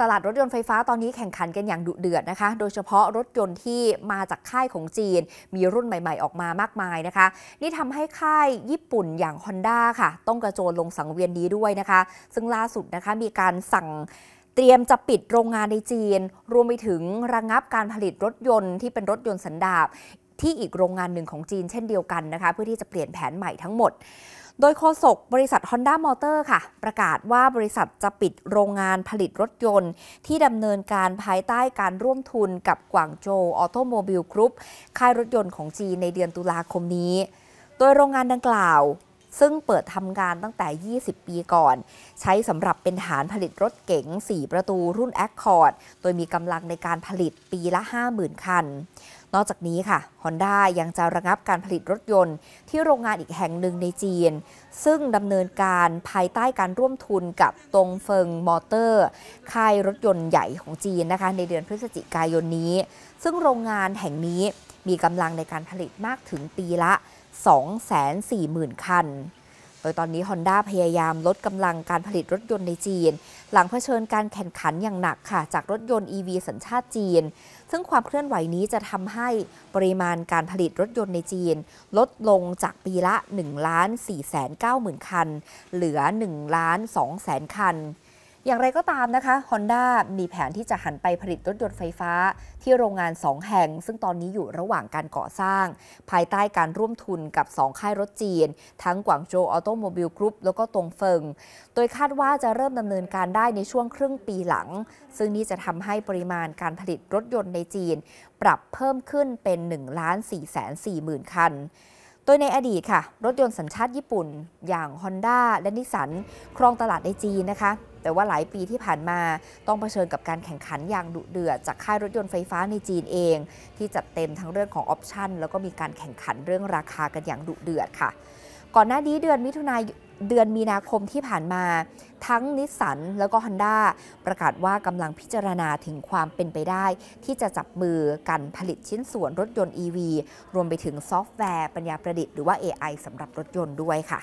ตลาดรถยนต์ไฟฟ้าตอนนี้แข่งขันกันอย่างดุเดือดนะคะ โดยเฉพาะรถยนต์ที่มาจากค่ายของจีน มีรุ่นใหม่ๆออกมามากมายนะคะ นี่ทำให้ค่ายญี่ปุ่นอย่าง Honda ค่ะ ต้องกระโจนลงสังเวียนนี้ด้วยนะคะ ซึ่งล่าสุดนะคะมีการสั่งเตรียมจะปิดโรงงานในจีน รวมไปถึงระงงับการผลิตรถยนต์ที่เป็นรถยนต์สันดาปที่อีกโรงงานหนึ่งของจีน เช่นเดียวกันนะคะเพื่อที่จะเปลี่ยนแผนใหม่ทั้งหมดโดยโฆษกบริษัท Honda m o t o r ค่ะ ประกาศว่าบริษัทจะปิดโรงงานผลิตรถยนต์ ที่ดำเนินการภายใต้การร่วมทุนกับกวางโจออโตโมบิลกรุ๊ปค่ายรถยนต์ของจีนในเดือนตุลาคมนี้ โดยโรงงานดังกล่าว ซึ่งเปิดทำงานตั้งแต่ 20 ปีก่อน ใช้สำหรับเป็นฐานผลิตรถเก๋ง 4 ประตูรุ่น Accord โดยมีกำลังในการผลิตปีละ50,000คันนอกจากนี้ค่ะฮอนด้ายังจะระงับการผลิตรถยนต์ที่โรงงานอีกแห่งหนึ่งในจีน ซึ่งดำเนินการภายใต้การร่วมทุนกับตรงเฟิงมอเตอร์ ค่ายรถยนต์ใหญ่ของจีนนะคะ ในเดือนพฤศจิกายนนี้ ซึ่งโรงงานแห่งนี้มีกำลังในการผลิตมากถึงปีละ 240,000 คันโดยตอนนี้ Honda พยายามลดกำลังการผลิตรถยนต์ในจีน หลังเผชิญการแข่งขันอย่างหนักค่ะจากรถยนต์ EV สัญชาติจีน ซึ่งความเคลื่อนไหวนี้จะทำให้ปริมาณการผลิตรถยนต์ในจีน ลดลงจากปีละ 1 4 9 0 0 0คัน เหลือ 1 2 0 2 0 0 0 0 คันอย่างไรก็ตามนะคะ Honda มีแผนที่จะหันไปผลิตรถยนต์ไฟฟ้าที่โรงงาน 2 แห่ง ซึ่งตอนนี้อยู่ระหว่างการก่อสร้าง ภายใต้การร่วมทุนกับ2ค่ายรถจีน ทั้งกวางโจวออโตโมบิลกรุ๊ปแล้วก็ตงเฟิงโดยคาดว่าจะเริ่มดำเนินการได้ในช่วงครึ่งปีหลัง ซึ่งนี้จะทำให้ปริมาณการผลิตรถยนต์ในจีน ปรับเพิ่มขึ้นเป็น1ล้าน4 4ม0 0 0 คันยในอดีตค่ะ รถยนต์สัญชาติญี่ปุ่นอย่าง Honda และนิสสันครองตลาดในจีนนะคะ แต่ว่าหลายปีที่ผ่านมาต้องเผชิญกับการแข่งขันอย่างดุเดือดจากค่ายรถยนต์ไฟฟ้าในจีนเอง ที่จัดเต็มทั้งเรื่องของออปชันแล้วก็มีการแข่งขันเรื่องราคากันอย่างดุเดือดค่ะ ก่อนหน้านี้เดือนมิถุนายนเดือนมีนาคมที่ผ่านมา ทั้งนิสสันแล้วก็ฮอนด้าประกาศว่ากำลังพิจารณาถึงความเป็นไปได้ ที่จะจับมือกันผลิตชิ้นส่วนรถยนต์ EV รวมไปถึงซอฟต์แวร์ ปัญญาประดิษฐ์หรือว่า AI สำหรับรถยนต์ด้วยค่ะ